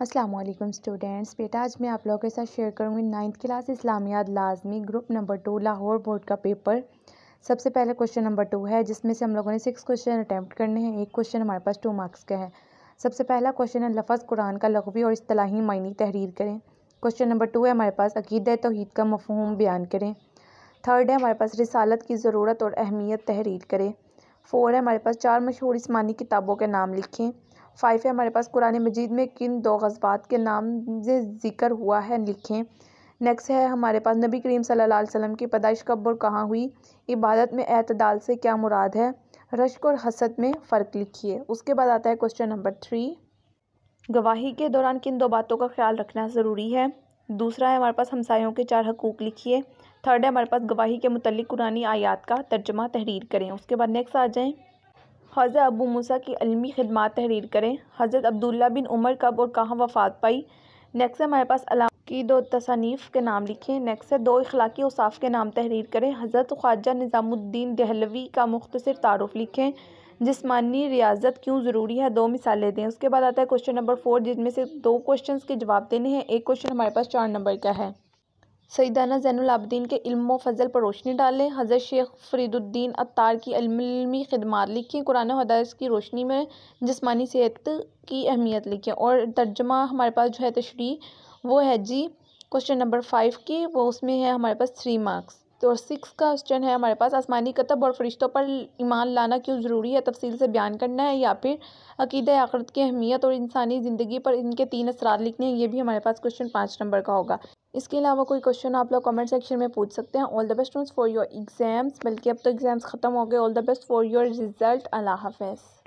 Aslam students बेटा आज मैं आप लोगों के साथ शेयर करूँगी नाइन्थ क्लास इस्लामियात लाजमी group number two Lahore board का पेपर सबसे पहले क्वेश्चन नंबर टू है जिसमें से हम लोगों ने सिक्स क्वेश्चन अटैम्प्ट करने हैं एक क्वेश्चन हमारे पास टू मार्क्स का है सबसे पहला क्वेश्चन है लफज कुरान का लघवी और असलाही मायनी तहरीर करें क्वेश्चन नंबर टू है हमारे पास अकीद तोहद का मफहम बयान करें थर्ड है हमारे पास रिसालत की ज़रूरत और अहमियत तहरीर करें फोर है हमारे पास चार मशहूर इसमानी किताबों के नाम लिखें फ़ाइव है हमारे पास कुरान मजीद में किन दो गजबात के नाम से ज़िक्र हुआ है लिखें नेक्स्ट है हमारे पास नबी करीम सल्लल्लाहु अलैहि वसल्लम की पैदाइश कब और कहाँ हुई इबादत में अतदाल से क्या मुराद है रश्क और हसद में फ़र्क लिखिए उसके बाद आता है क्वेश्चन नंबर थ्री गवाही के दौरान किन दो बातों का ख्याल रखना ज़रूरी है दूसरा है हमारे पास हमसायों के चार हकूक़ लिखिए थर्ड है हमारे पास गवाही के मतलब कुरानी आयात का तर्जमा तहरीर करें उसके बाद नेक्स्ट आ जाएँ हज़रत अबू मूसा की अलमी खदमात तहरीर करें हज़रत अब्दुल्ला बिन उमर कब और कहाँ वफ़ात पाई नेक्स्ट हमारे पास अलाम की दो तसानीफ़ के नाम लिखें नेक्स्ट है दो अखलाकी उसाफ़ के नाम तहरीर करें हज़रत ख्वाजा निज़ामुद्दीन दहलवी का मुख्तर तारफ़ लिखें जिसमानी रियाजत क्यों ज़रूरी है दो मिसालें दें उसके बाद आता है क्वेश्चन नंबर फोर जिसमें से दो क्वेश्चंस के जवाब देने हैं एक क्वेश्चन हमारे पास चार नंबर का है सईदाना ज़ैनलाबदीन के इल्म फ़ज़ल पर रोशनी डालें हज़रत शेख फ़रीदुद्दीन अत्तार की इल्मी ख़दमात लिखें कुरान हदायस की रोशनी में जिसमानी सेहत की अहमियत लिखें और तर्जमा हमारे पास जो है तशरी वो है जी क्वेश्चन नंबर फाइव की वो उसमें है हमारे पास थ्री मार्क्स तो सिक्स का क्वेश्चन है हमारे पास आसमानी कतब और फरिश्तों पर ईमान लाना क्यों ज़रूरी है तफसील से बयान करना है या फिर अकीद आखरत की अहमियत और इंसानी ज़िंदगी पर इनके तीन असरार लिखने हैं ये भी हमारे पास क्वेश्चन पाँच नंबर का होगा इसके अलावा कोई क्वेश्चन आप लोग कमेंट सेक्शन में पूछ सकते हैं all the best for your exams बल्कि अब तो एग्ज़ाम्स ख़त्म हो गए all the best for your result अल्लाह हाफ़